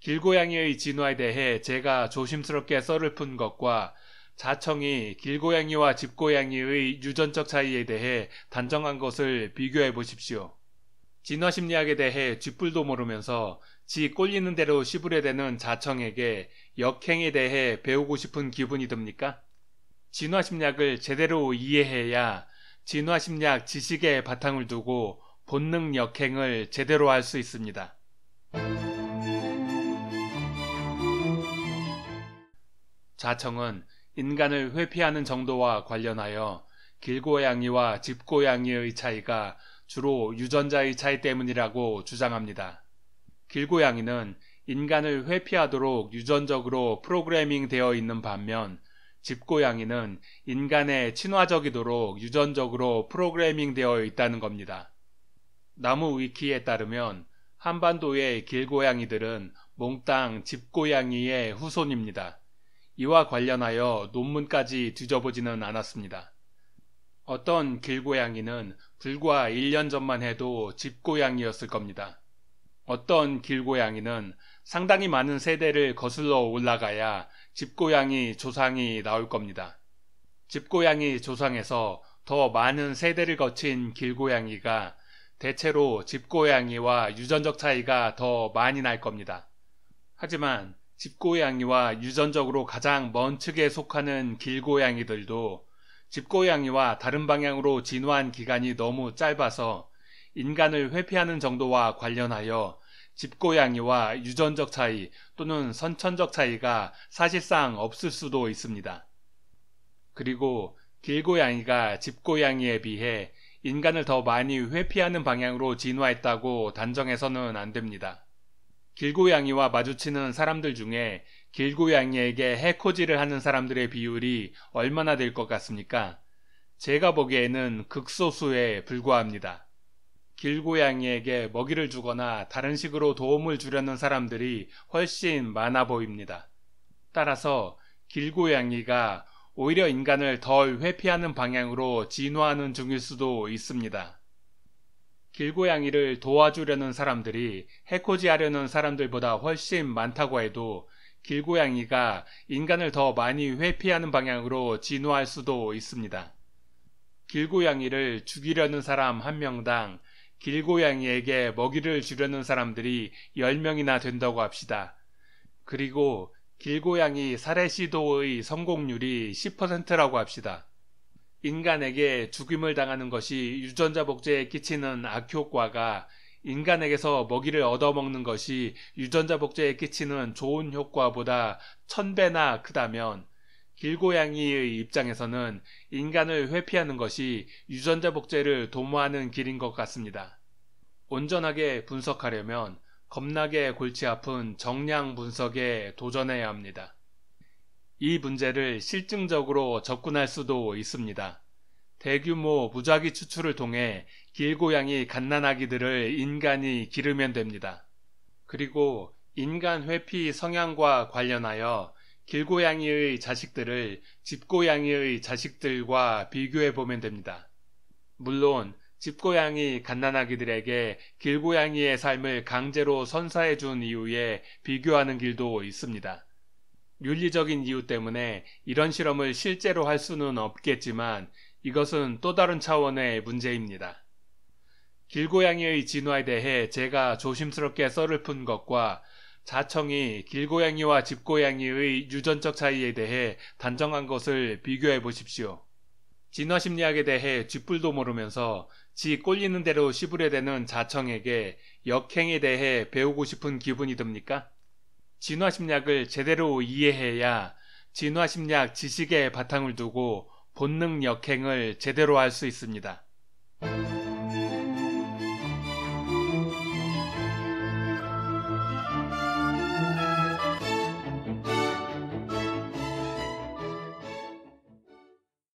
길고양이의 진화에 대해 제가 조심스럽게 썰을 푼 것과 자청이 길고양이와 집고양이의 유전적 차이에 대해 단정한 것을 비교해 보십시오. 진화 심리학에 대해 쥐뿔도 모르면서 지 꼴리는 대로 시부려되는 자청에게 역행에 대해 배우고 싶은 기분이 듭니까? 진화 심리학을 제대로 이해해야 진화 심리학 지식에 바탕을 두고 본능 역행을 제대로 할 수 있습니다. 자청은 인간을 회피하는 정도와 관련하여 길고양이와 집고양이의 차이가 주로 유전자의 차이 때문이라고 주장합니다. 길고양이는 인간을 회피하도록 유전적으로 프로그래밍 되어 있는 반면 집고양이는 인간의 친화적이도록 유전적으로 프로그래밍 되어 있다는 겁니다. 나무 위키에 따르면 한반도의 길고양이들은 몽땅 집고양이의 후손입니다. 이와 관련하여 논문까지 뒤져보지는 않았습니다. 어떤 길고양이는 불과 1년 전만 해도 집고양이였을 겁니다. 어떤 길고양이는 상당히 많은 세대를 거슬러 올라가야 집고양이 조상이 나올 겁니다. 집고양이 조상에서 더 많은 세대를 거친 길고양이가 대체로 집고양이와 유전적 차이가 더 많이 날 겁니다. 하지만 집고양이와 유전적으로 가장 먼 측에 속하는 길고양이들도 집고양이와 다른 방향으로 진화한 기간이 너무 짧아서 인간을 회피하는 정도와 관련하여 집고양이와 유전적 차이 또는 선천적 차이가 사실상 없을 수도 있습니다. 그리고 길고양이가 집고양이에 비해 인간을 더 많이 회피하는 방향으로 진화했다고 단정해서는 안 됩니다. 길고양이와 마주치는 사람들 중에 길고양이에게 해코지를 하는 사람들의 비율이 얼마나 될 것 같습니까? 제가 보기에는 극소수에 불과합니다. 길고양이에게 먹이를 주거나 다른 식으로 도움을 주려는 사람들이 훨씬 많아 보입니다. 따라서 길고양이가 오히려 인간을 덜 회피하는 방향으로 진화하는 중일 수도 있습니다. 길고양이를 도와주려는 사람들이 해코지하려는 사람들보다 훨씬 많다고 해도 길고양이가 인간을 더 많이 회피하는 방향으로 진화할 수도 있습니다. 길고양이를 죽이려는 사람 한 명당 길고양이에게 먹이를 주려는 사람들이 10명이나 된다고 합시다. 그리고 길고양이 살해 시도의 성공률이 10%라고 합시다. 인간에게 죽임을 당하는 것이 유전자 복제에 끼치는 악효과가 인간에게서 먹이를 얻어먹는 것이 유전자 복제에 끼치는 좋은 효과보다 천배나 크다면 길고양이의 입장에서는 인간을 회피하는 것이 유전자 복제를 도모하는 길인 것 같습니다. 온전하게 분석하려면 겁나게 골치 아픈 정량 분석에 도전해야 합니다. 이 문제를 실증적으로 접근할 수도 있습니다. 대규모 무작위 추출을 통해 길고양이 갓난아기들을 인간이 기르면 됩니다. 그리고 인간 회피 성향과 관련하여 길고양이의 자식들을 집고양이의 자식들과 비교해 보면 됩니다. 물론 집고양이 갓난아기들에게 길고양이의 삶을 강제로 선사해 준 이후에 비교하는 길도 있습니다. 윤리적인 이유 때문에 이런 실험을 실제로 할 수는 없겠지만 이것은 또 다른 차원의 문제입니다. 길고양이의 진화에 대해 제가 조심스럽게 썰을 푼 것과 자청이 길고양이와 집고양이의 유전적 차이에 대해 단정한 것을 비교해 보십시오. 진화 심리학에 대해 쥐뿔도 모르면서 지 꼴리는 대로 시부려대는 자청에게 역행에 대해 배우고 싶은 기분이 듭니까? 진화 심리학을 제대로 이해해야 진화 심리학 지식에 바탕을 두고 본능 역행을 제대로 할 수 있습니다.